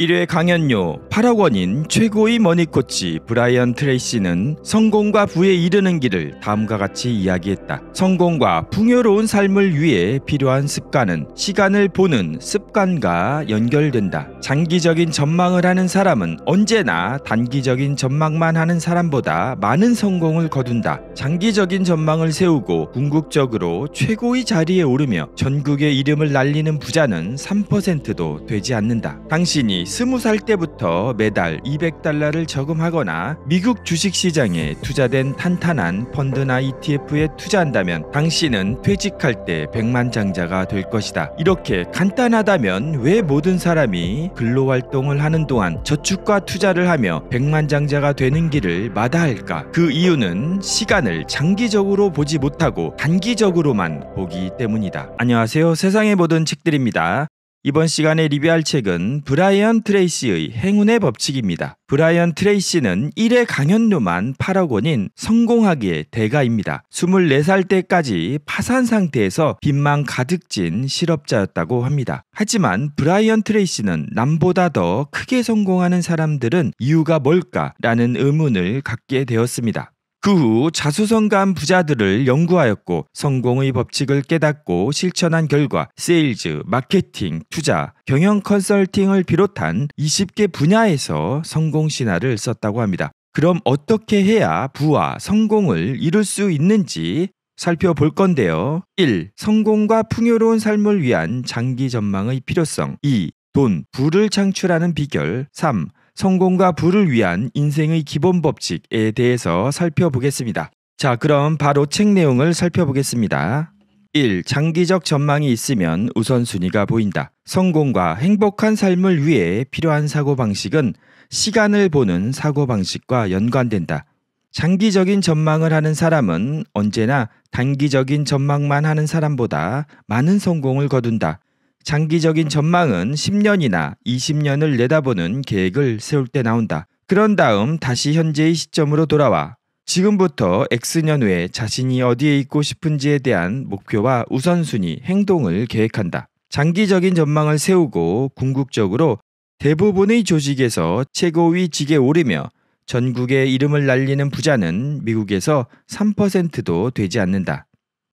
1회 강연료 8억 원인 최고의 머니코치 브라이언 트레이시는 성공과 부에 이르는 길을 다음과 같이 이야기했다. 성공과 풍요로운 삶을 위해 필요한 습관은 시간을 보는 습관과 연결된다. 장기적인 전망을 하는 사람은 언제나 단기적인 전망만 하는 사람보다 많은 성공을 거둔다. 장기적인 전망을 세우고 궁극적으로 최고의 자리에 오르며 전국의 이름을 날리는 부자는 3%도 되지 않는다. 당신이 스무 살 때부터 매달 200달러를 저금하거나 미국 주식시장에 투자된 탄탄한 펀드나 ETF에 투자한다면 당신은 퇴직할 때 백만장자가 될 것이다. 이렇게 간단하다면 왜 모든 사람이 근로활동을 하는 동안 저축과 투자를 하며 백만장자가 되는 길을 마다할까? 그 이유는 시간을 장기적으로 보지 못하고 단기적으로만 보기 때문이다. 안녕하세요. 세상의 모든 책들입니다. 이번 시간에 리뷰할 책은 브라이언 트레이시의 행운의 법칙입니다. 브라이언 트레이시는 1회 강연료만 8억 원인 성공하기의 대가입니다. 24살 때까지 파산 상태에서 빚만 가득 진 실업자였다고 합니다. 하지만 브라이언 트레이시는 남보다 더 크게 성공하는 사람들은 이유가 뭘까라는 의문을 갖게 되었습니다. 그후 자수성가한 부자들을 연구하였고 성공의 법칙을 깨닫고 실천한 결과 세일즈, 마케팅, 투자, 경영 컨설팅을 비롯한 20개 분야에서 성공 신화를 썼다고 합니다. 그럼 어떻게 해야 부와 성공을 이룰 수 있는지 살펴볼 건데요. 1. 성공과 풍요로운 삶을 위한 장기 전망의 필요성. 2. 돈, 부를 창출하는 비결. 3. 성공과 부를 위한 인생의 기본 법칙에 대해서 살펴보겠습니다. 자, 그럼 바로 책 내용을 살펴보겠습니다. 1. 장기적 전망이 있으면 우선순위가 보인다. 성공과 행복한 삶을 위해 필요한 사고방식은 시간을 보는 사고방식과 연관된다. 장기적인 전망을 하는 사람은 언제나 단기적인 전망만 하는 사람보다 많은 성공을 거둔다. 장기적인 전망은 10년이나 20년을 내다보는 계획을 세울 때 나온다. 그런 다음 다시 현재의 시점으로 돌아와 지금부터 X년 후에 자신이 어디에 있고 싶은지에 대한 목표와 우선순위, 행동을 계획한다. 장기적인 전망을 세우고 궁극적으로 대부분의 조직에서 최고위 직에 오르며 전국에 이름을 날리는 부자는 미국에서 3%도 되지 않는다.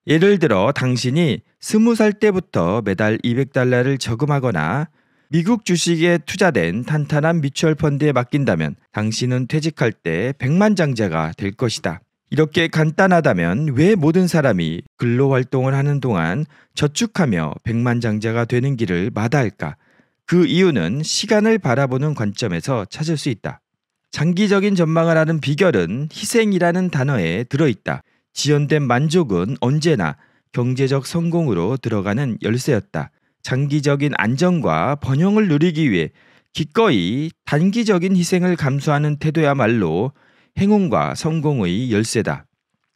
예를 들어 당신이 20살 때부터 매달 200달러를 저금하거나 미국 주식에 투자된 탄탄한 미추얼 펀드에 맡긴다면 당신은 퇴직할 때1 0 0만장자가될 것이다. 이렇게 간단하다면 왜 모든 사람이 근로 활동을 하는 동안 저축하며 1 0 0만장자가 되는 길을 마다할까? 그 이유는 시간을 바라보는 관점에서 찾을 수 있다. 장기적인 전망을 하는 비결은 희생이라는 단어에 들어있다. 지연된 만족은 언제나 경제적 성공으로 들어가는 열쇠였다. 장기적인 안정과 번영을 누리기 위해 기꺼이 단기적인 희생을 감수하는 태도야말로 행운과 성공의 열쇠다.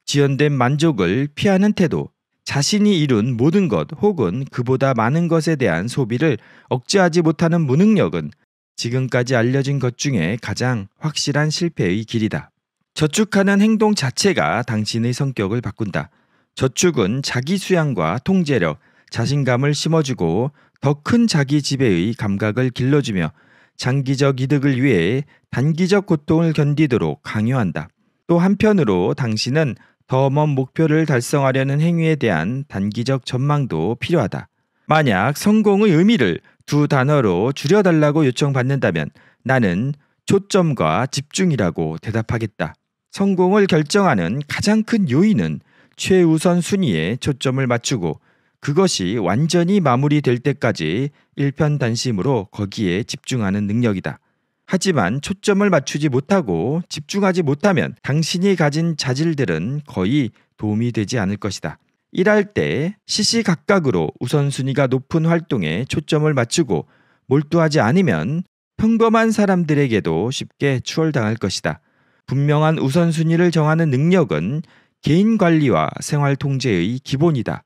지연된 만족을 피하는 태도, 자신이 이룬 모든 것 혹은 그보다 많은 것에 대한 소비를 억제하지 못하는 무능력은 지금까지 알려진 것 중에 가장 확실한 실패의 길이다. 저축하는 행동 자체가 당신의 성격을 바꾼다. 저축은 자기 수양과 통제력, 자신감을 심어주고 더 큰 자기 지배의 감각을 길러주며 장기적 이득을 위해 단기적 고통을 견디도록 강요한다. 또 한편으로 당신은 더 먼 목표를 달성하려는 행위에 대한 단기적 전망도 필요하다. 만약 성공의 의미를 두 단어로 줄여달라고 요청받는다면 나는 초점과 집중이라고 대답하겠다. 성공을 결정하는 가장 큰 요인은 최우선 순위에 초점을 맞추고 그것이 완전히 마무리될 때까지 일편단심으로 거기에 집중하는 능력이다. 하지만 초점을 맞추지 못하고 집중하지 못하면 당신이 가진 자질들은 거의 도움이 되지 않을 것이다. 일할 때 시시각각으로 우선순위가 높은 활동에 초점을 맞추고 몰두하지 않으면 평범한 사람들에게도 쉽게 추월당할 것이다. 분명한 우선순위를 정하는 능력은 개인 관리와 생활 통제의 기본이다.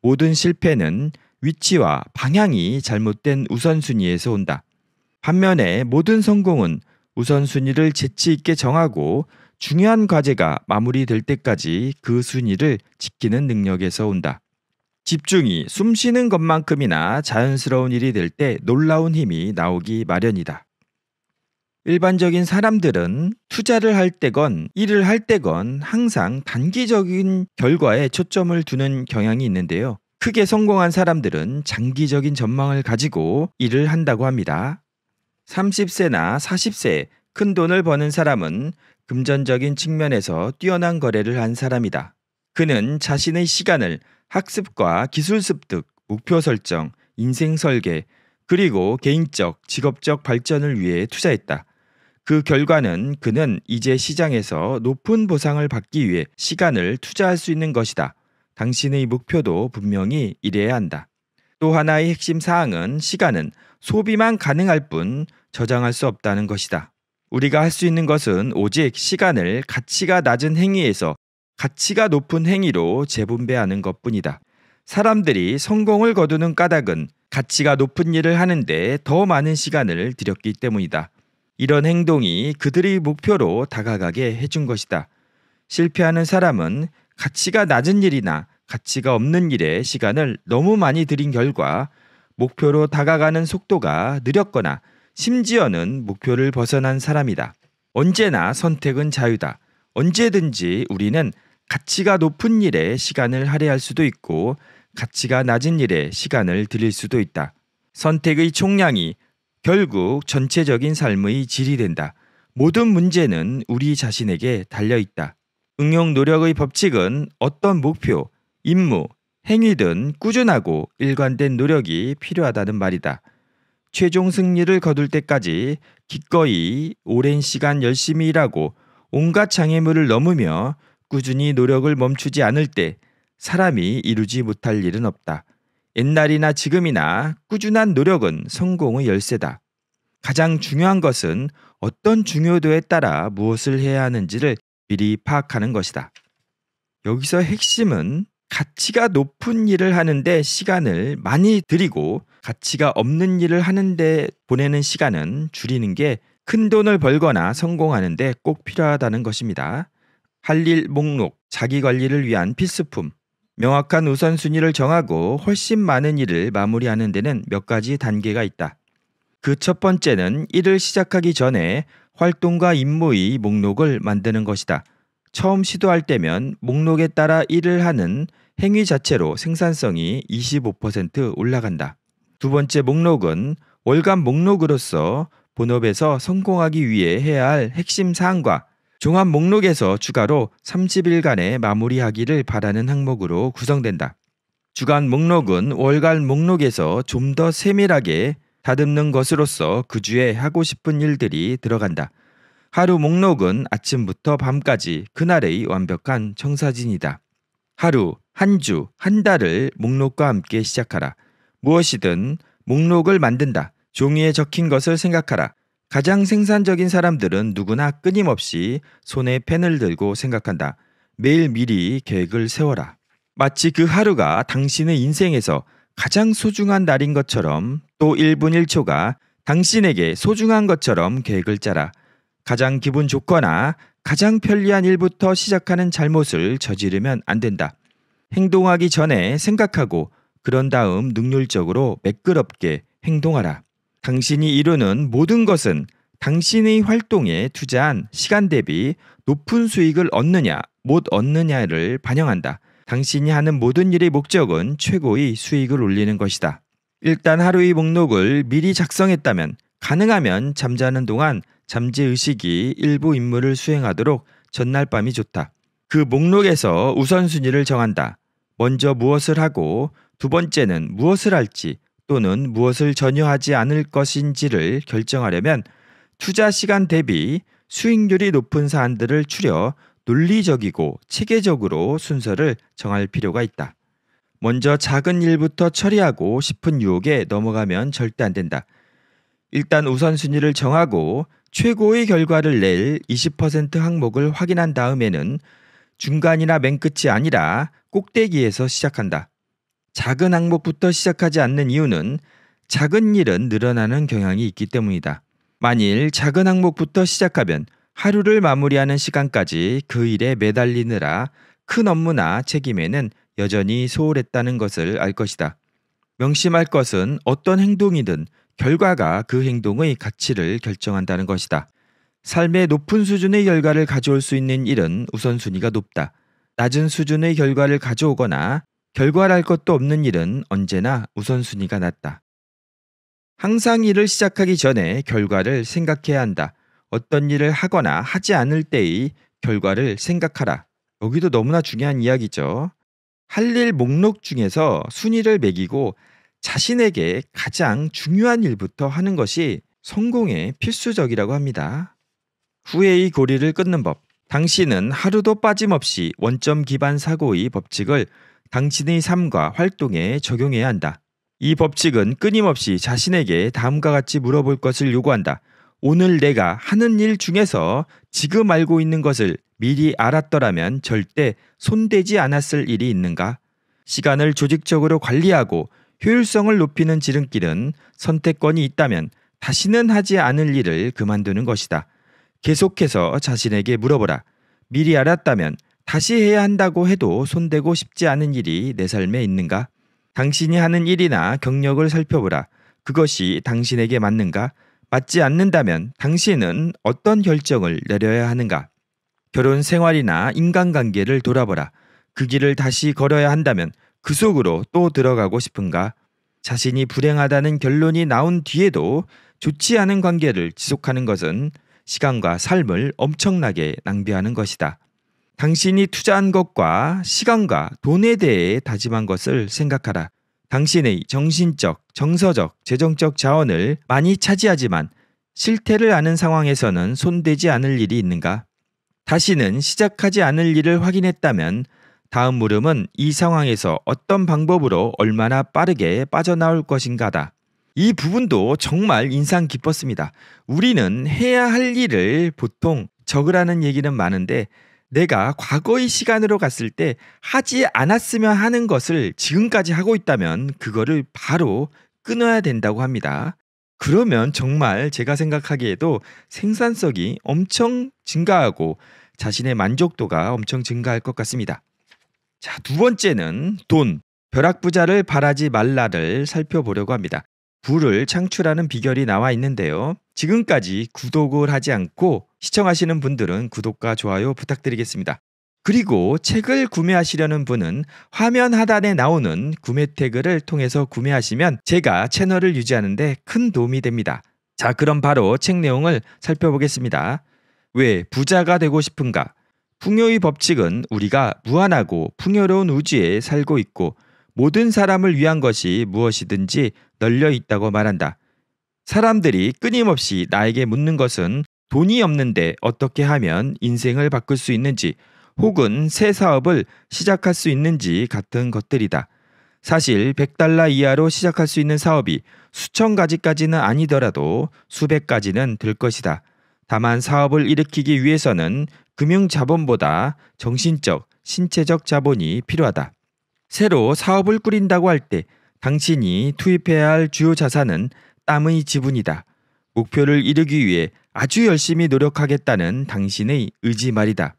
모든 실패는 위치와 방향이 잘못된 우선순위에서 온다. 반면에 모든 성공은 우선순위를 재치있게 정하고 중요한 과제가 마무리될 때까지 그 순위를 지키는 능력에서 온다. 집중이 숨 쉬는 것만큼이나 자연스러운 일이 될 때 놀라운 힘이 나오기 마련이다. 일반적인 사람들은 투자를 할 때건 일을 할 때건 항상 단기적인 결과에 초점을 두는 경향이 있는데요. 크게 성공한 사람들은 장기적인 전망을 가지고 일을 한다고 합니다. 30세나 40세 큰 돈을 버는 사람은 금전적인 측면에서 뛰어난 거래를 한 사람이다. 그는 자신의 시간을 학습과 기술 습득, 목표 설정, 인생 설계, 그리고 개인적, 직업적 발전을 위해 투자했다. 그 결과는 그는 이제 시장에서 높은 보상을 받기 위해 시간을 투자할 수 있는 것이다. 당신의 목표도 분명히 이래야 한다. 또 하나의 핵심 사항은 시간은 소비만 가능할 뿐 저장할 수 없다는 것이다. 우리가 할 수 있는 것은 오직 시간을 가치가 낮은 행위에서 가치가 높은 행위로 재분배하는 것 뿐이다. 사람들이 성공을 거두는 까닭은 가치가 높은 일을 하는데 더 많은 시간을 들였기 때문이다. 이런 행동이 그들의 목표로 다가가게 해준 것이다. 실패하는 사람은 가치가 낮은 일이나 가치가 없는 일에 시간을 너무 많이 들인 결과 목표로 다가가는 속도가 느렸거나 심지어는 목표를 벗어난 사람이다. 언제나 선택은 자유다. 언제든지 우리는 가치가 높은 일에 시간을 할애할 수도 있고 가치가 낮은 일에 시간을 들일 수도 있다. 선택의 총량이 결국 전체적인 삶의 질이 된다. 모든 문제는 우리 자신에게 달려 있다. 응용 노력의 법칙은 어떤 목표, 임무, 행위든 꾸준하고 일관된 노력이 필요하다는 말이다. 최종 승리를 거둘 때까지 기꺼이 오랜 시간 열심히 일하고 온갖 장애물을 넘으며 꾸준히 노력을 멈추지 않을 때 사람이 이루지 못할 일은 없다. 옛날이나 지금이나 꾸준한 노력은 성공의 열쇠다. 가장 중요한 것은 어떤 중요도에 따라 무엇을 해야 하는지를 미리 파악하는 것이다. 여기서 핵심은 가치가 높은 일을 하는데 시간을 많이 들이고 가치가 없는 일을 하는데 보내는 시간은 줄이는 게 큰 돈을 벌거나 성공하는데 꼭 필요하다는 것입니다. 할 일 목록, 자기 관리를 위한 필수품, 명확한 우선순위를 정하고 훨씬 많은 일을 마무리하는 데는 몇 가지 단계가 있다. 그 첫 번째는 일을 시작하기 전에 활동과 임무의 목록을 만드는 것이다. 처음 시도할 때면 목록에 따라 일을 하는 행위 자체로 생산성이 25% 올라간다. 두 번째 목록은 월간 목록으로서 본업에서 성공하기 위해 해야 할 핵심 사항과 종합 목록에서 추가로 3 0일간의 마무리하기를 바라는 항목으로 구성된다. 주간 목록은 월간 목록에서 좀 더 세밀하게 다듬는 것으로서 그 주에 하고 싶은 일들이 들어간다. 하루 목록은 아침부터 밤까지 그날의 완벽한 청사진이다. 하루, 한 주, 한 달을 목록과 함께 시작하라. 무엇이든 목록을 만든다. 종이에 적힌 것을 생각하라. 가장 생산적인 사람들은 누구나 끊임없이 손에 펜을 들고 생각한다. 매일 미리 계획을 세워라. 마치 그 하루가 당신의 인생에서 가장 소중한 날인 것처럼 또 1분 1초가 당신에게 소중한 것처럼 계획을 짜라. 가장 기분 좋거나 가장 편리한 일부터 시작하는 잘못을 저지르면 안 된다. 행동하기 전에 생각하고 그런 다음 능률적으로 매끄럽게 행동하라. 당신이 이루는 모든 것은 당신의 활동에 투자한 시간 대비 높은 수익을 얻느냐, 못 얻느냐를 반영한다. 당신이 하는 모든 일의 목적은 최고의 수익을 올리는 것이다. 일단 하루의 목록을 미리 작성했다면 가능하면 잠자는 동안 잠재 의식이 일부 임무를 수행하도록 전날 밤이 좋다. 그 목록에서 우선순위를 정한다. 먼저 무엇을 하고 두 번째는 무엇을 할지 또는 무엇을 전혀 하지 않을 것인지를 결정하려면 투자 시간 대비 수익률이 높은 사안들을 추려 논리적이고 체계적으로 순서를 정할 필요가 있다. 먼저 작은 일부터 처리하고 싶은 유혹에 넘어가면 절대 안 된다. 일단 우선순위를 정하고 최고의 결과를 낼 20% 항목을 확인한 다음에는 중간이나 맨 끝이 아니라 꼭대기에서 시작한다. 작은 항목부터 시작하지 않는 이유는 작은 일은 늘어나는 경향이 있기 때문이다. 만일 작은 항목부터 시작하면 하루를 마무리하는 시간까지 그 일에 매달리느라 큰 업무나 책임에는 여전히 소홀했다는 것을 알 것이다. 명심할 것은 어떤 행동이든 결과가 그 행동의 가치를 결정한다는 것이다. 삶의 높은 수준의 결과를 가져올 수 있는 일은 우선순위가 높다. 낮은 수준의 결과를 가져오거나 결과랄 것도 없는 일은 언제나 우선순위가 낮다. 항상 일을 시작하기 전에 결과를 생각해야 한다. 어떤 일을 하거나 하지 않을 때의 결과를 생각하라. 여기도 너무나 중요한 이야기죠. 할 일 목록 중에서 순위를 매기고 자신에게 가장 중요한 일부터 하는 것이 성공에 필수적이라고 합니다. 후회의 고리를 끊는 법. 당신은 하루도 빠짐없이 원점 기반 사고의 법칙을 당신의 삶과 활동에 적용해야 한다. 이 법칙은 끊임없이 자신에게 다음과 같이 물어볼 것을 요구한다. 오늘 내가 하는 일 중에서 지금 알고 있는 것을 미리 알았더라면 절대 손대지 않았을 일이 있는가? 시간을 조직적으로 관리하고 효율성을 높이는 지름길은 선택권이 있다면 다시는 하지 않을 일을 그만두는 것이다. 계속해서 자신에게 물어보라. 미리 알았다면 다시 해야 한다고 해도 손대고 싶지 않은 일이 내 삶에 있는가? 당신이 하는 일이나 경력을 살펴보라. 그것이 당신에게 맞는가? 맞지 않는다면 당신은 어떤 결정을 내려야 하는가? 결혼 생활이나 인간관계를 돌아보라. 그 길을 다시 걸어야 한다면 그 속으로 또 들어가고 싶은가? 자신이 불행하다는 결론이 나온 뒤에도 좋지 않은 관계를 지속하는 것은 시간과 삶을 엄청나게 낭비하는 것이다. 당신이 투자한 것과 시간과 돈에 대해 다짐한 것을 생각하라. 당신의 정신적, 정서적, 재정적 자원을 많이 차지하지만 실태를 아는 상황에서는 손대지 않을 일이 있는가? 다시는 시작하지 않을 일을 확인했다면 다음 물음은 이 상황에서 어떤 방법으로 얼마나 빠르게 빠져나올 것인가다. 이 부분도 정말 인상 깊었습니다. 우리는 해야 할 일을 보통 적으라는 얘기는 많은데 내가 과거의 시간으로 갔을 때 하지 않았으면 하는 것을 지금까지 하고 있다면 그거를 바로 끊어야 된다고 합니다. 그러면 정말 제가 생각하기에도 생산성이 엄청 증가하고 자신의 만족도가 엄청 증가할 것 같습니다. 자, 두 번째는 돈, 벼락부자를 바라지 말라를 살펴보려고 합니다. 부를 창출하는 비결이 나와 있는데요. 지금까지 구독을 하지 않고 시청하시는 분들은 구독과 좋아요 부탁드리겠습니다. 그리고 책을 구매하시려는 분은 화면 하단에 나오는 구매 태그를 통해서 구매하시면 제가 채널을 유지하는데 큰 도움이 됩니다. 자, 그럼 바로 책 내용을 살펴보겠습니다. 왜 부자가 되고 싶은가? 풍요의 법칙은 우리가 무한하고 풍요로운 우주에 살고 있고 모든 사람을 위한 것이 무엇이든지 널려 있다고 말한다. 사람들이 끊임없이 나에게 묻는 것은 돈이 없는데 어떻게 하면 인생을 바꿀 수 있는지 혹은 새 사업을 시작할 수 있는지 같은 것들이다. 사실 100달러 이하로 시작할 수 있는 사업이 수천 가지까지는 아니더라도 수백 가지는 될 것이다. 다만 사업을 일으키기 위해서는 금융 자본보다 정신적, 신체적 자본이 필요하다. 새로 사업을 꾸린다고 할 때 당신이 투입해야 할 주요 자산은 땀의 지분이다. 목표를 이루기 위해 아주 열심히 노력하겠다는 당신의 의지 말이다.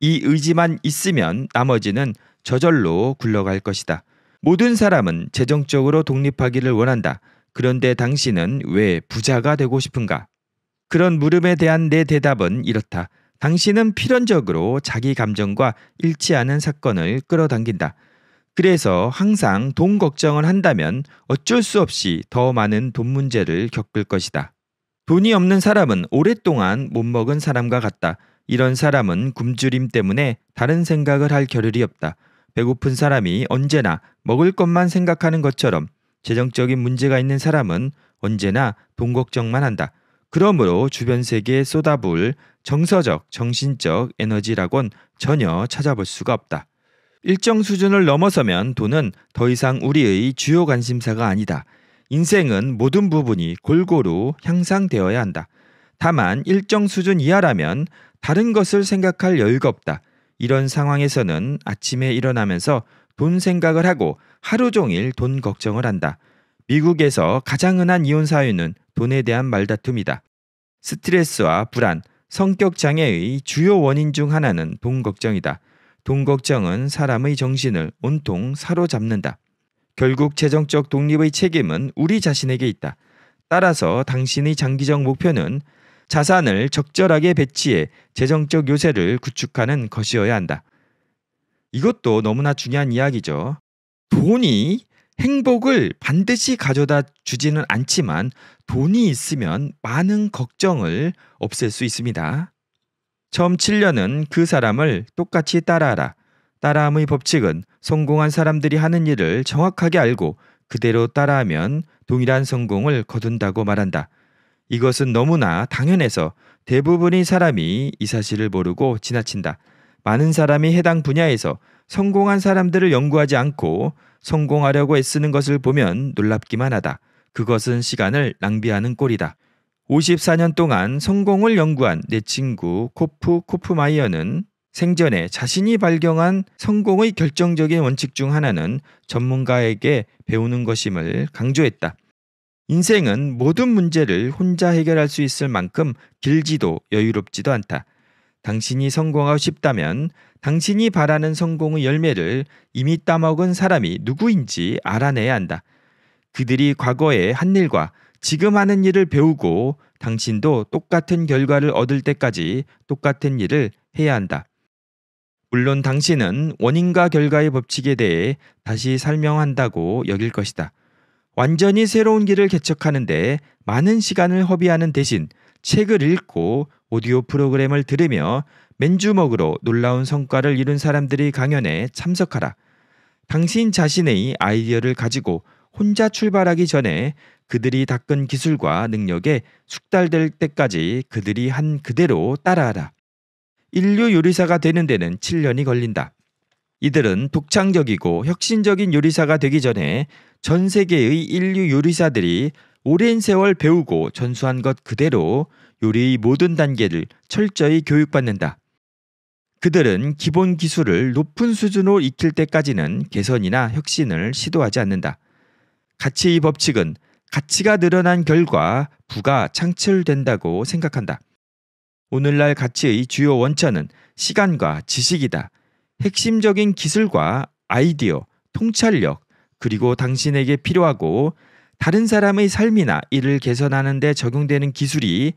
이 의지만 있으면 나머지는 저절로 굴러갈 것이다. 모든 사람은 재정적으로 독립하기를 원한다. 그런데 당신은 왜 부자가 되고 싶은가? 그런 물음에 대한 내 대답은 이렇다. 당신은 필연적으로 자기 감정과 일치하는 사건을 끌어당긴다. 그래서 항상 돈 걱정을 한다면 어쩔 수 없이 더 많은 돈 문제를 겪을 것이다. 돈이 없는 사람은 오랫동안 못 먹은 사람과 같다. 이런 사람은 굶주림 때문에 다른 생각을 할 겨를이 없다. 배고픈 사람이 언제나 먹을 것만 생각하는 것처럼 재정적인 문제가 있는 사람은 언제나 돈 걱정만 한다. 그러므로 주변 세계에 쏟아부을 정서적, 정신적 에너지라곤 전혀 찾아볼 수가 없다. 일정 수준을 넘어서면 돈은 더 이상 우리의 주요 관심사가 아니다. 인생은 모든 부분이 골고루 향상되어야 한다. 다만 일정 수준 이하라면 다른 것을 생각할 여유가 없다. 이런 상황에서는 아침에 일어나면서 돈 생각을 하고 하루 종일 돈 걱정을 한다. 미국에서 가장 흔한 이혼 사유는 돈에 대한 말다툼이다. 스트레스와 불안, 성격 장애의 주요 원인 중 하나는 돈 걱정이다. 돈 걱정은 사람의 정신을 온통 사로잡는다. 결국 재정적 독립의 책임은 우리 자신에게 있다. 따라서 당신의 장기적 목표는 자산을 적절하게 배치해 재정적 요새를 구축하는 것이어야 한다. 이것도 너무나 중요한 이야기죠. 돈이 행복을 반드시 가져다 주지는 않지만 돈이 있으면 많은 걱정을 없앨 수 있습니다. 처음 7년은 그 사람을 똑같이 따라하라. 따라함의 법칙은 성공한 사람들이 하는 일을 정확하게 알고 그대로 따라하면 동일한 성공을 거둔다고 말한다. 이것은 너무나 당연해서 대부분의 사람이 이 사실을 모르고 지나친다. 많은 사람이 해당 분야에서 성공한 사람들을 연구하지 않고 성공하려고 애쓰는 것을 보면 놀랍기만 하다. 그것은 시간을 낭비하는 꼴이다. 54년 동안 성공을 연구한 내 친구 코프 코프마이어는 생전에 자신이 발견한 성공의 결정적인 원칙 중 하나는 전문가에게 배우는 것임을 강조했다. 인생은 모든 문제를 혼자 해결할 수 있을 만큼 길지도 여유롭지도 않다. 당신이 성공하고 싶다면 당신이 바라는 성공의 열매를 이미 따먹은 사람이 누구인지 알아내야 한다. 그들이 과거에 한 일과 지금 하는 일을 배우고 당신도 똑같은 결과를 얻을 때까지 똑같은 일을 해야 한다. 물론 당신은 원인과 결과의 법칙에 대해 다시 설명한다고 여길 것이다. 완전히 새로운 길을 개척하는데 많은 시간을 허비하는 대신 책을 읽고 오디오 프로그램을 들으며 맨주먹으로 놀라운 성과를 이룬 사람들이 강연에 참석하라. 당신 자신의 아이디어를 가지고 혼자 출발하기 전에 그들이 닦은 기술과 능력에 숙달될 때까지 그들이 한 그대로 따라하라. 인류 요리사가 되는 데는 7년이 걸린다. 이들은 독창적이고 혁신적인 요리사가 되기 전에 전 세계의 인류 요리사들이 오랜 세월 배우고 전수한 것 그대로 요리의 모든 단계를 철저히 교육받는다. 그들은 기본 기술을 높은 수준으로 익힐 때까지는 개선이나 혁신을 시도하지 않는다. 가치의 법칙은 가치가 늘어난 결과 부가 창출된다고 생각한다. 오늘날 가치의 주요 원천은 시간과 지식이다. 핵심적인 기술과 아이디어, 통찰력, 그리고 당신에게 필요하고 다른 사람의 삶이나 일을 개선하는 데 적용되는 기술이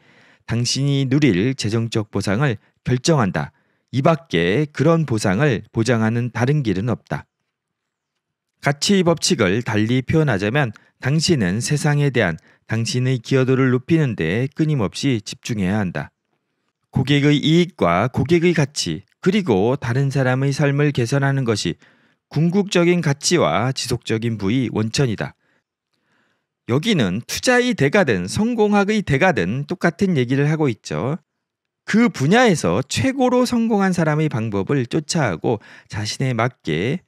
당신이 누릴 재정적 보상을 결정한다. 이 밖에 그런 보상을 보장하는 다른 길은 없다. 가치 법칙을 달리 표현하자면 당신은 세상에 대한 당신의 기여도를 높이는 데 끊임없이 집중해야 한다. 고객의 이익과 고객의 가치, 그리고 다른 사람의 삶을 개선하는 것이 궁극적인 가치와 지속적인 부의 원천이다. 여기는 투자의 대가든 성공학의 대가든 똑같은 얘기를 하고 있죠. 그 분야에서 최고로 성공한 사람의 방법을 쫓아하고 자신에 맞게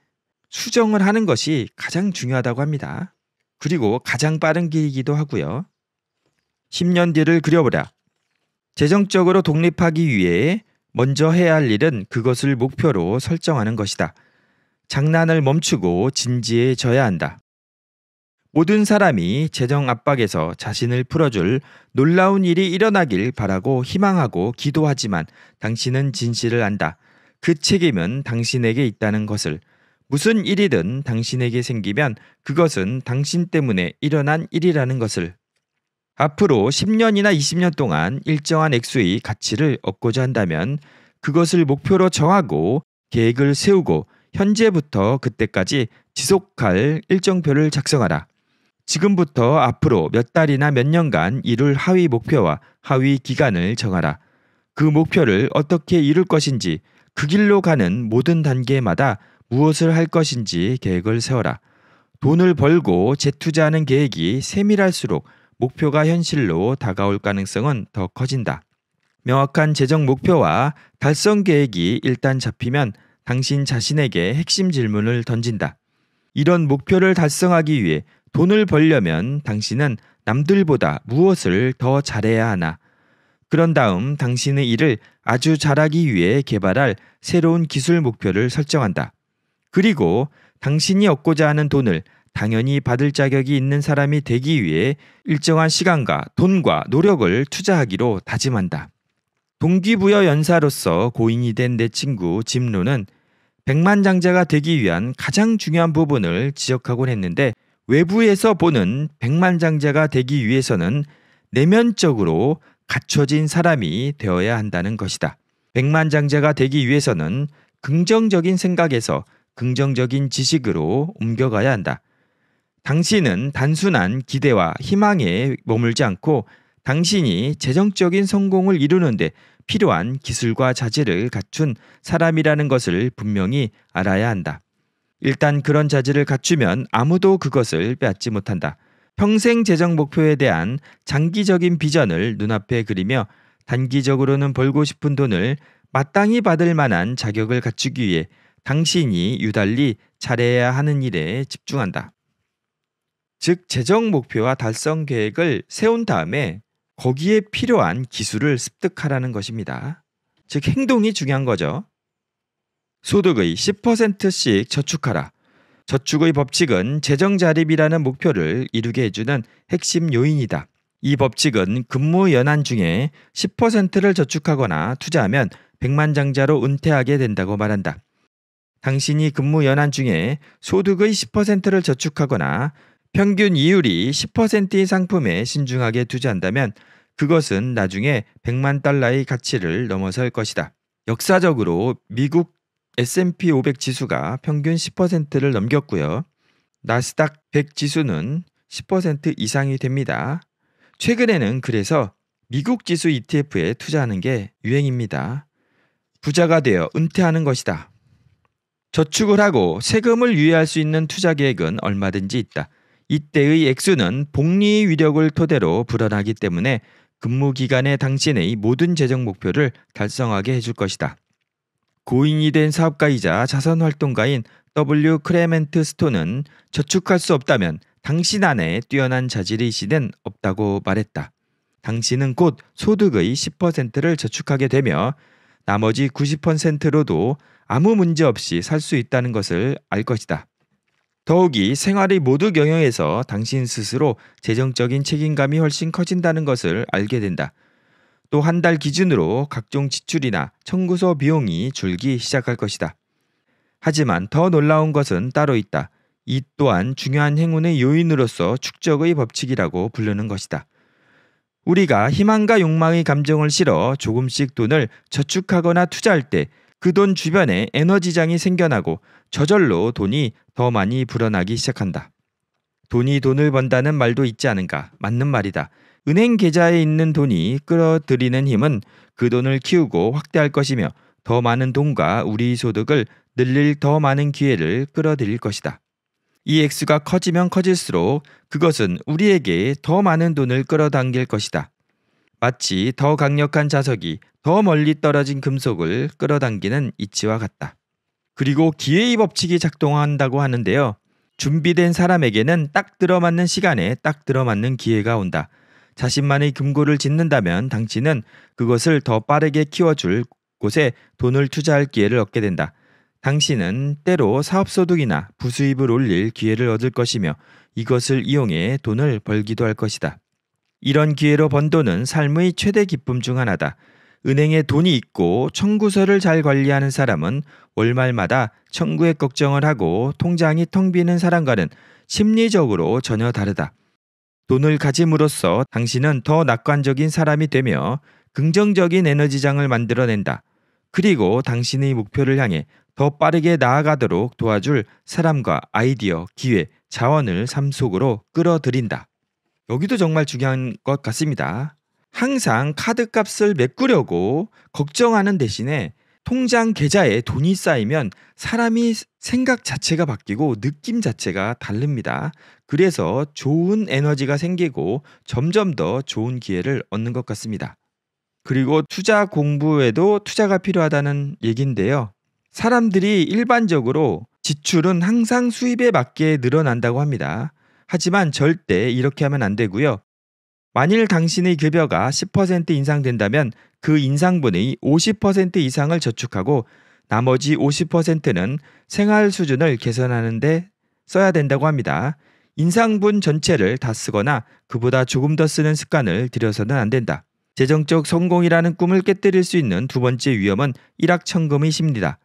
수정을 하는 것이 가장 중요하다고 합니다. 그리고 가장 빠른 길이기도 하고요. 10년 뒤를 그려보라. 재정적으로 독립하기 위해 먼저 해야 할 일은 그것을 목표로 설정하는 것이다. 장난을 멈추고 진지해져야 한다. 모든 사람이 재정 압박에서 자신을 풀어줄 놀라운 일이 일어나길 바라고 희망하고 기도하지만 당신은 진실을 안다. 그 책임은 당신에게 있다는 것을. 무슨 일이든 당신에게 생기면 그것은 당신 때문에 일어난 일이라는 것을. 앞으로 10년이나 20년 동안 일정한 액수의 가치를 얻고자 한다면 그것을 목표로 정하고 계획을 세우고 현재부터 그때까지 지속할 일정표를 작성하라. 지금부터 앞으로 몇 달이나 몇 년간 이룰 하위 목표와 하위 기간을 정하라. 그 목표를 어떻게 이룰 것인지 그 길로 가는 모든 단계마다 무엇을 할 것인지 계획을 세워라. 돈을 벌고 재투자하는 계획이 세밀할수록 목표가 현실로 다가올 가능성은 더 커진다. 명확한 재정 목표와 달성 계획이 일단 잡히면 당신 자신에게 핵심 질문을 던진다. 이런 목표를 달성하기 위해 돈을 벌려면 당신은 남들보다 무엇을 더 잘해야 하나? 그런 다음 당신의 일을 아주 잘하기 위해 개발할 새로운 기술 목표를 설정한다. 그리고 당신이 얻고자 하는 돈을 당연히 받을 자격이 있는 사람이 되기 위해 일정한 시간과 돈과 노력을 투자하기로 다짐한다. 동기부여 연사로서 고인이 된 내 친구 짐로는 백만장자가 되기 위한 가장 중요한 부분을 지적하곤 했는데 외부에서 보는 백만장자가 되기 위해서는 내면적으로 갖춰진 사람이 되어야 한다는 것이다. 백만장자가 되기 위해서는 긍정적인 생각에서 긍정적인 지식으로 옮겨가야 한다. 당신은 단순한 기대와 희망에 머물지 않고 당신이 재정적인 성공을 이루는데 필요한 기술과 자질을 갖춘 사람이라는 것을 분명히 알아야 한다. 일단 그런 자질을 갖추면 아무도 그것을 빼앗지 못한다. 평생 재정 목표에 대한 장기적인 비전을 눈앞에 그리며 단기적으로는 벌고 싶은 돈을 마땅히 받을 만한 자격을 갖추기 위해 당신이 유달리 잘해야 하는 일에 집중한다. 즉 재정 목표와 달성 계획을 세운 다음에 거기에 필요한 기술을 습득하라는 것입니다. 즉 행동이 중요한 거죠. 소득의 10%씩 저축하라. 저축의 법칙은 재정 자립이라는 목표를 이루게 해주는 핵심 요인이다. 이 법칙은 근무 연한 중에 10%를 저축하거나 투자하면 백만장자로 은퇴하게 된다고 말한다. 당신이 근무 연한 중에 소득의 10%를 저축하거나 평균 이율이 10%인 상품에 신중하게 투자한다면 그것은 나중에 100만 달러의 가치를 넘어설 것이다. 역사적으로 미국 S&P 500 지수가 평균 10%를 넘겼고요. 나스닥 100 지수는 10% 이상이 됩니다. 최근에는 그래서 미국 지수 ETF에 투자하는 게 유행입니다. 부자가 되어 은퇴하는 것이다. 저축을 하고 세금을 유예할 수 있는 투자 계획은 얼마든지 있다. 이때의 액수는 복리 위력을 토대로 불어나기 때문에 근무 기간에 당신의 모든 재정 목표를 달성하게 해줄 것이다. 고인이 된 사업가이자 자선 활동가인 W 크레멘트 스톤은 저축할 수 없다면 당신 안에 뛰어난 자질이 시는 없다고 말했다. 당신은 곧 소득의 10%를 저축하게 되며 나머지 90%로도 아무 문제 없이 살 수 있다는 것을 알 것이다. 더욱이 생활의 모두경영에서 당신 스스로 재정적인 책임감이 훨씬 커진다는 것을 알게 된다. 또 한 달 기준으로 각종 지출이나 청구서 비용이 줄기 시작할 것이다. 하지만 더 놀라운 것은 따로 있다. 이 또한 중요한 행운의 요인으로서 축적의 법칙이라고 부르는 것이다. 우리가 희망과 욕망의 감정을 실어 조금씩 돈을 저축하거나 투자할 때 그돈 주변에 에너지장이 생겨나고 저절로 돈이 더 많이 불어나기 시작한다. 돈이 돈을 번다는 말도 있지 않은가? 맞는 말이다. 은행 계좌에 있는 돈이 끌어들이는 힘은 그 돈을 키우고 확대할 것이며 더 많은 돈과 우리 소득을 늘릴 더 많은 기회를 끌어들일 것이다. 이 액수가 커지면 커질수록 그것은 우리에게 더 많은 돈을 끌어당길 것이다. 마치 더 강력한 자석이 더 멀리 떨어진 금속을 끌어당기는 이치와 같다. 그리고 기회의 법칙이 작동한다고 하는데요. 준비된 사람에게는 딱 들어맞는 시간에 딱 들어맞는 기회가 온다. 자신만의 금고를 짓는다면 당신은 그것을 더 빠르게 키워줄 곳에 돈을 투자할 기회를 얻게 된다. 당신은 때로 사업소득이나 부수입을 올릴 기회를 얻을 것이며 이것을 이용해 돈을 벌기도 할 것이다. 이런 기회로 번 돈은 삶의 최대 기쁨 중 하나다. 은행에 돈이 있고 청구서를 잘 관리하는 사람은 월말마다 청구액 걱정을 하고 통장이 텅 비는 사람과는 심리적으로 전혀 다르다. 돈을 가짐으로써 당신은 더 낙관적인 사람이 되며 긍정적인 에너지장을 만들어낸다. 그리고 당신의 목표를 향해 더 빠르게 나아가도록 도와줄 사람과 아이디어, 기회, 자원을 삶 속으로 끌어들인다. 여기도 정말 중요한 것 같습니다. 항상 카드 값을 메꾸려고 걱정하는 대신에 통장 계좌에 돈이 쌓이면 사람이 생각 자체가 바뀌고 느낌 자체가 다릅니다. 그래서 좋은 에너지가 생기고 점점 더 좋은 기회를 얻는 것 같습니다. 그리고 투자 공부에도 투자가 필요하다는 얘기인데요. 사람들이 일반적으로 지출은 항상 수입에 맞게 늘어난다고 합니다. 하지만 절대 이렇게 하면 안 되고요. 만일 당신의 급여가 10% 인상된다면 그 인상분의 50% 이상을 저축하고 나머지 50%는 생활 수준을 개선하는 데 써야 된다고 합니다. 인상분 전체를 다 쓰거나 그보다 조금 더 쓰는 습관을 들여서는 안 된다. 재정적 성공이라는 꿈을 깨뜨릴 수 있는 두 번째 위험은 일확천금의 심리다.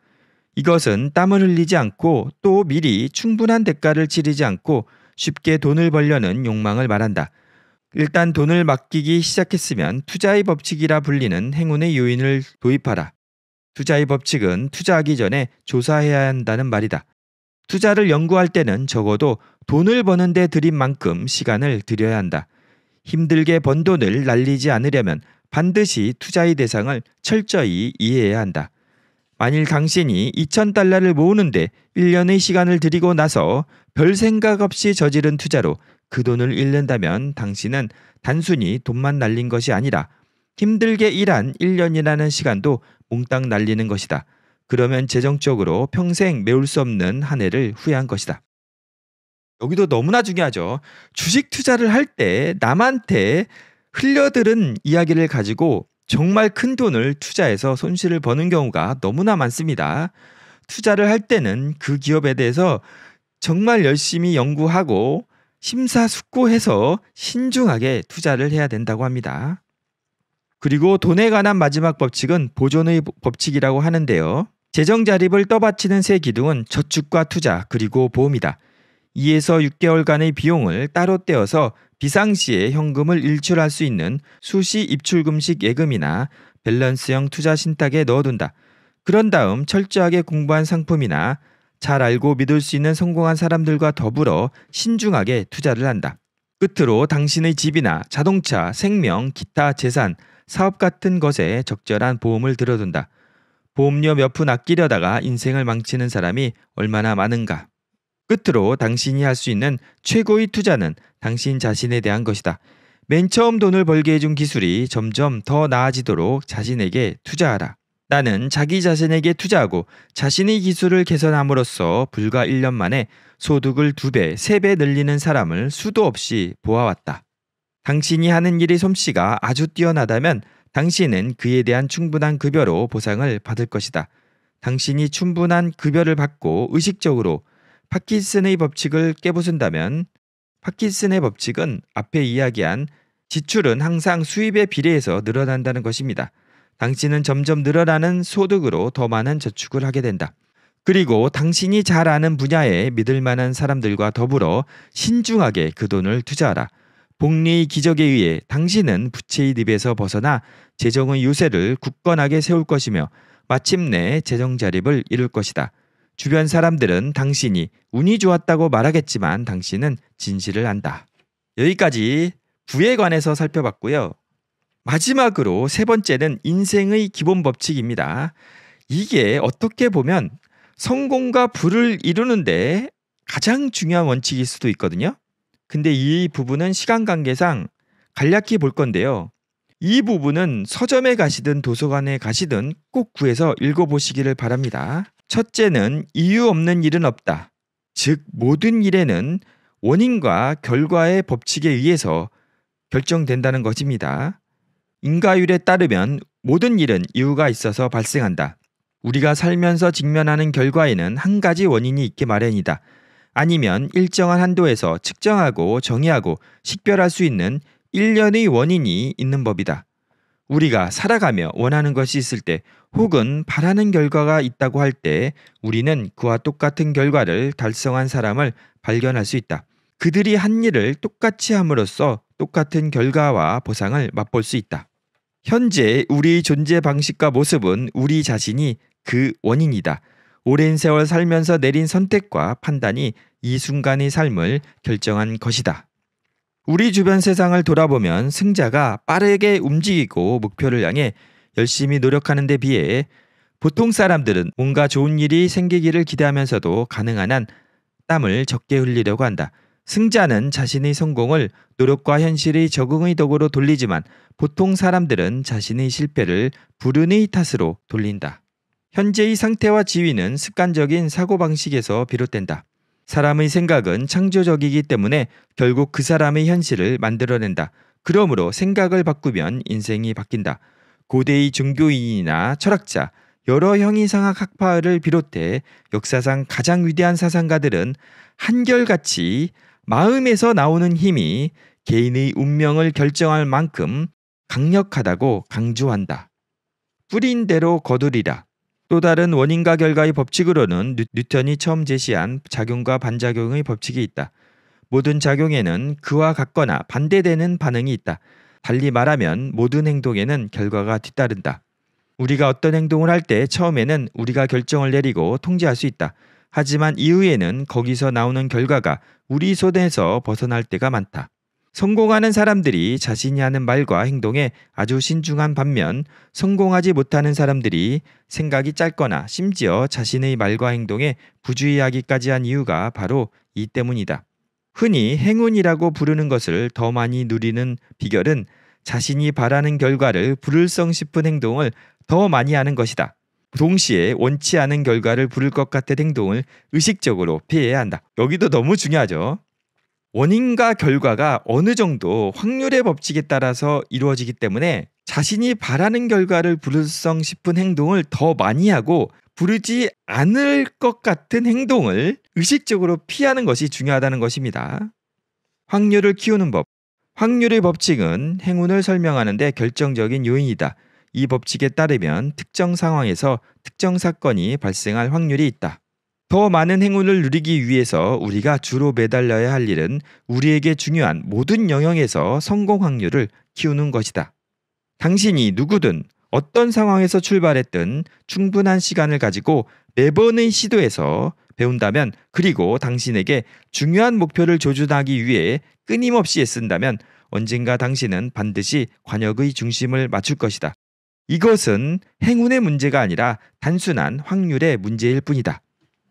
이것은 땀을 흘리지 않고 또 미리 충분한 대가를 치르지 않고 쉽게 돈을 벌려는 욕망을 말한다. 일단 돈을 맡기기 시작했으면 투자의 법칙이라 불리는 행운의 요인을 도입하라. 투자의 법칙은 투자하기 전에 조사해야 한다는 말이다. 투자를 연구할 때는 적어도 돈을 버는데 들인 만큼 시간을 들여야 한다. 힘들게 번 돈을 날리지 않으려면 반드시 투자의 대상을 철저히 이해해야 한다. 만일 당신이 2,000달러를 모으는데 1년의 시간을 들이고 나서 별 생각 없이 저지른 투자로 그 돈을 잃는다면 당신은 단순히 돈만 날린 것이 아니라 힘들게 일한 1년이라는 시간도 몽땅 날리는 것이다. 그러면 재정적으로 평생 메울 수 없는 한 해를 후회한 것이다. 여기도 너무나 중요하죠. 주식 투자를 할 때 남한테 흘려들은 이야기를 가지고 정말 큰 돈을 투자해서 손실을 버는 경우가 너무나 많습니다. 투자를 할 때는 그 기업에 대해서 정말 열심히 연구하고 심사숙고해서 신중하게 투자를 해야 된다고 합니다. 그리고 돈에 관한 마지막 법칙은 보존의 법칙이라고 하는데요. 재정 자립을 떠받치는 세 기둥은 저축과 투자 그리고 보험이다. 2에서 6개월간의 비용을 따로 떼어서 비상시에 현금을 일출할 수 있는 수시 입출금식 예금이나 밸런스형 투자 신탁에 넣어둔다. 그런 다음 철저하게 공부한 상품이나 잘 알고 믿을 수 있는 성공한 사람들과 더불어 신중하게 투자를 한다. 끝으로 당신의 집이나 자동차, 생명, 기타 재산, 사업 같은 것에 적절한 보험을 들어둔다. 보험료 몇 푼 아끼려다가 인생을 망치는 사람이 얼마나 많은가. 끝으로 당신이 할 수 있는 최고의 투자는 당신 자신에 대한 것이다. 맨 처음 돈을 벌게 해준 기술이 점점 더 나아지도록 자신에게 투자하라. 나는 자기 자신에게 투자하고 자신의 기술을 개선함으로써 불과 1년 만에 소득을 2배, 3배 늘리는 사람을 수도 없이 보아왔다. 당신이 하는 일이 솜씨가 아주 뛰어나다면 당신은 그에 대한 충분한 급여로 보상을 받을 것이다. 당신이 충분한 급여를 받고 의식적으로 파킨슨의 법칙을 깨부순다면 파킨슨의 법칙은 앞에 이야기한 지출은 항상 수입에 비례해서 늘어난다는 것입니다. 당신은 점점 늘어나는 소득으로 더 많은 저축을 하게 된다. 그리고 당신이 잘 아는 분야에 믿을 만한 사람들과 더불어 신중하게 그 돈을 투자하라. 복리 기적에 의해 당신은 부채의 늪에서 벗어나 재정의 요새를 굳건하게 세울 것이며 마침내 재정 자립을 이룰 것이다. 주변 사람들은 당신이 운이 좋았다고 말하겠지만 당신은 진실을 안다. 여기까지 부에 관해서 살펴봤고요. 마지막으로 세 번째는 인생의 기본 법칙입니다. 이게 어떻게 보면 성공과 불을 이루는데 가장 중요한 원칙일 수도 있거든요. 근데 이 부분은 시간 관계상 간략히 볼 건데요. 이 부분은 서점에 가시든 도서관에 가시든 꼭 구해서 읽어보시기를 바랍니다. 첫째는 이유 없는 일은 없다. 즉, 모든 일에는 원인과 결과의 법칙에 의해서 결정된다는 것입니다. 인가율에 따르면 모든 일은 이유가 있어서 발생한다. 우리가 살면서 직면하는 결과에는 한 가지 원인이 있기 마련이다. 아니면 일정한 한도에서 측정하고 정의하고 식별할 수 있는 일련의 원인이 있는 법이다. 우리가 살아가며 원하는 것이 있을 때 혹은 바라는 결과가 있다고 할 때 우리는 그와 똑같은 결과를 달성한 사람을 발견할 수 있다. 그들이 한 일을 똑같이 함으로써 똑같은 결과와 보상을 맛볼 수 있다. 현재 우리의 존재 방식과 모습은 우리 자신이 그 원인이다. 오랜 세월 살면서 내린 선택과 판단이 이 순간의 삶을 결정한 것이다. 우리 주변 세상을 돌아보면 승자가 빠르게 움직이고 목표를 향해 열심히 노력하는 데 비해 보통 사람들은 뭔가 좋은 일이 생기기를 기대하면서도 가능한 한 땀을 적게 흘리려고 한다. 승자는 자신의 성공을 노력과 현실의 적응의 덕으로 돌리지만 보통 사람들은 자신의 실패를 불운의 탓으로 돌린다. 현재의 상태와 지위는 습관적인 사고방식에서 비롯된다. 사람의 생각은 창조적이기 때문에 결국 그 사람의 현실을 만들어낸다. 그러므로 생각을 바꾸면 인생이 바뀐다. 고대의 종교인이나 철학자, 여러 형이상학 학파를 비롯해 역사상 가장 위대한 사상가들은 한결같이 마음에서 나오는 힘이 개인의 운명을 결정할 만큼 강력하다고 강조한다. 뿌린 대로 거두리라. 또 다른 원인과 결과의 법칙으로는 뉴턴이 처음 제시한 작용과 반작용의 법칙이 있다. 모든 작용에는 그와 같거나 반대되는 반응이 있다. 달리 말하면 모든 행동에는 결과가 뒤따른다. 우리가 어떤 행동을 할 때 처음에는 우리가 결정을 내리고 통제할 수 있다. 하지만 이후에는 거기서 나오는 결과가 우리 손에서 벗어날 때가 많다. 성공하는 사람들이 자신이 하는 말과 행동에 아주 신중한 반면 성공하지 못하는 사람들이 생각이 짧거나 심지어 자신의 말과 행동에 부주의하기까지 한 이유가 바로 이 때문이다. 흔히 행운이라고 부르는 것을 더 많이 누리는 비결은 자신이 바라는 결과를 불을성 싶은 행동을 더 많이 하는 것이다. 동시에 원치 않은 결과를 부를 것 같은 행동을 의식적으로 피해야 한다. 여기도 너무 중요하죠. 원인과 결과가 어느 정도 확률의 법칙에 따라서 이루어지기 때문에 자신이 바라는 결과를 부를성 싶은 행동을 더 많이 하고 부르지 않을 것 같은 행동을 의식적으로 피하는 것이 중요하다는 것입니다. 확률을 키우는 법. 확률의 법칙은 행운을 설명하는데 결정적인 요인이다. 이 법칙에 따르면 특정 상황에서 특정 사건이 발생할 확률이 있다. 더 많은 행운을 누리기 위해서 우리가 주로 매달려야 할 일은 우리에게 중요한 모든 영역에서 성공 확률을 키우는 것이다. 당신이 누구든 어떤 상황에서 출발했든 충분한 시간을 가지고 매번의 시도에서 배운다면 그리고 당신에게 중요한 목표를 조준하기 위해 끊임없이 애쓴다면 언젠가 당신은 반드시 관역의 중심을 맞출 것이다. 이것은 행운의 문제가 아니라 단순한 확률의 문제일 뿐이다.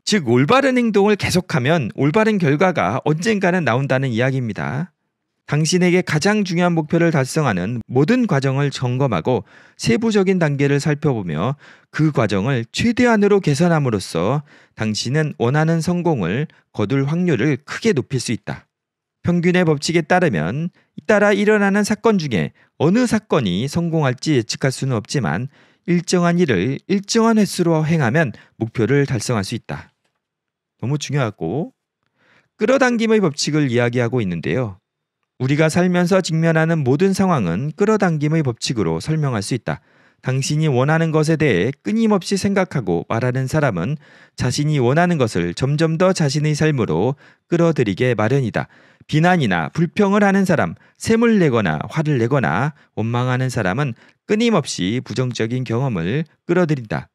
즉, 올바른 행동을 계속하면 올바른 결과가 언젠가는 나온다는 이야기입니다. 당신에게 가장 중요한 목표를 달성하는 모든 과정을 점검하고 세부적인 단계를 살펴보며 그 과정을 최대한으로 개선함으로써 당신은 원하는 성공을 거둘 확률을 크게 높일 수 있다. 평균의 법칙에 따르면 따라 일어나는 사건 중에 어느 사건이 성공할지 예측할 수는 없지만 일정한 일을 일정한 횟수로 행하면 목표를 달성할 수 있다. 너무 중요하고 끌어당김의 법칙을 이야기하고 있는데요. 우리가 살면서 직면하는 모든 상황은 끌어당김의 법칙으로 설명할 수 있다. 당신이 원하는 것에 대해 끊임없이 생각하고 말하는 사람은 자신이 원하는 것을 점점 더 자신의 삶으로 끌어들이게 마련이다. 비난이나 불평을 하는 사람, 샘을 내거나 화를 내거나 원망하는 사람은 끊임없이 부정적인 경험을 끌어들인다.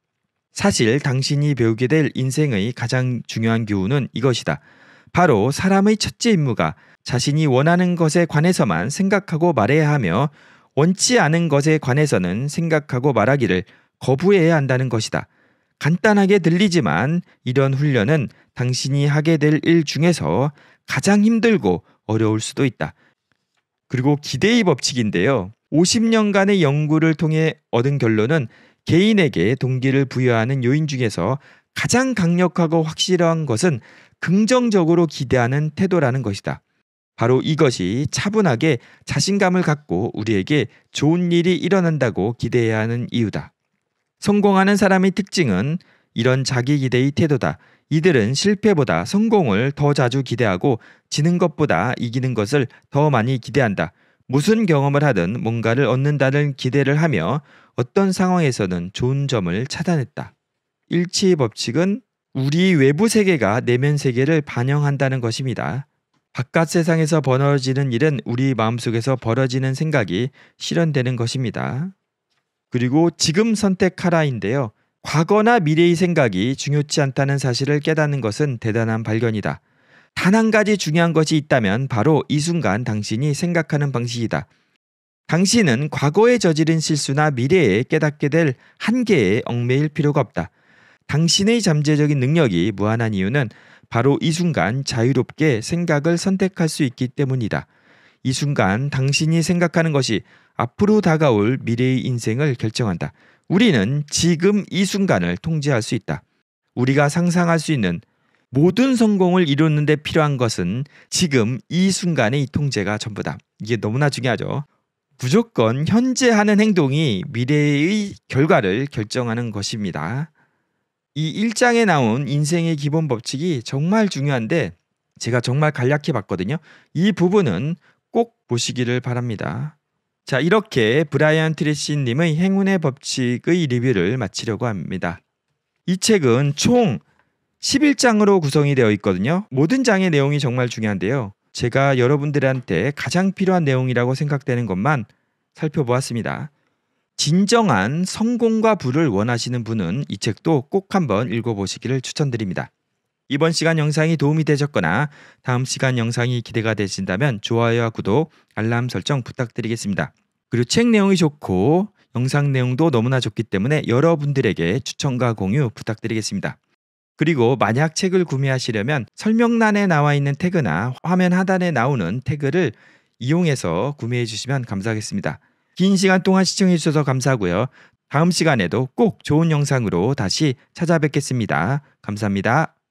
사실 당신이 배우게 될 인생의 가장 중요한 교훈은 이것이다. 바로 사람의 첫째 임무가 자신이 원하는 것에 관해서만 생각하고 말해야 하며 원치 않은 것에 관해서는 생각하고 말하기를 거부해야 한다는 것이다. 간단하게 들리지만 이런 훈련은 당신이 하게 될 일 중에서 가장 힘들고 어려울 수도 있다. 그리고 기대의 법칙인데요. 50년간의 연구를 통해 얻은 결론은 개인에게 동기를 부여하는 요인 중에서 가장 강력하고 확실한 것은 긍정적으로 기대하는 태도라는 것이다. 바로 이것이 차분하게 자신감을 갖고 우리에게 좋은 일이 일어난다고 기대해야 하는 이유다. 성공하는 사람의 특징은 이런 자기 기대의 태도다. 이들은 실패보다 성공을 더 자주 기대하고 지는 것보다 이기는 것을 더 많이 기대한다. 무슨 경험을 하든 뭔가를 얻는다는 기대를 하며 어떤 상황에서는 좋은 점을 차단했다. 일치의 법칙은 우리 외부 세계가 내면 세계를 반영한다는 것입니다. 바깥 세상에서 벌어지는 일은 우리 마음속에서 벌어지는 생각이 실현되는 것입니다. 그리고 지금 선택하라인데요. 과거나 미래의 생각이 중요치 않다는 사실을 깨닫는 것은 대단한 발견이다. 단 한 가지 중요한 것이 있다면 바로 이 순간 당신이 생각하는 방식이다. 당신은 과거에 저지른 실수나 미래에 깨닫게 될 한계에 얽매일 필요가 없다. 당신의 잠재적인 능력이 무한한 이유는 바로 이 순간 자유롭게 생각을 선택할 수 있기 때문이다. 이 순간 당신이 생각하는 것이 앞으로 다가올 미래의 인생을 결정한다. 우리는 지금 이 순간을 통제할 수 있다. 우리가 상상할 수 있는 모든 성공을 이루는데 필요한 것은 지금 이 순간의 이 통제가 전부다. 이게 너무나 중요하죠. 무조건 현재 하는 행동이 미래의 결과를 결정하는 것입니다. 이일장에 나온 인생의 기본 법칙이 정말 중요한데 제가 정말 간략히 봤거든요. 이 부분은 꼭 보시기를 바랍니다. 자, 이렇게 브라이언 트리시 님의 행운의 법칙의 리뷰를 마치려고 합니다. 이 책은 총 11장으로 구성이 되어 있거든요. 모든 장의 내용이 정말 중요한데요. 제가 여러분들한테 가장 필요한 내용이라고 생각되는 것만 살펴보았습니다. 진정한 성공과 부를 원하시는 분은 이 책도 꼭 한번 읽어보시기를 추천드립니다. 이번 시간 영상이 도움이 되셨거나 다음 시간 영상이 기대가 되신다면 좋아요와 구독, 알람 설정 부탁드리겠습니다. 그리고 책 내용이 좋고 영상 내용도 너무나 좋기 때문에 여러분들에게 추천과 공유 부탁드리겠습니다. 그리고 만약 책을 구매하시려면 설명란에 나와 있는 태그나 화면 하단에 나오는 태그를 이용해서 구매해 주시면 감사하겠습니다. 긴 시간 동안 시청해 주셔서 감사하고요. 다음 시간에도 꼭 좋은 영상으로 다시 찾아뵙겠습니다. 감사합니다.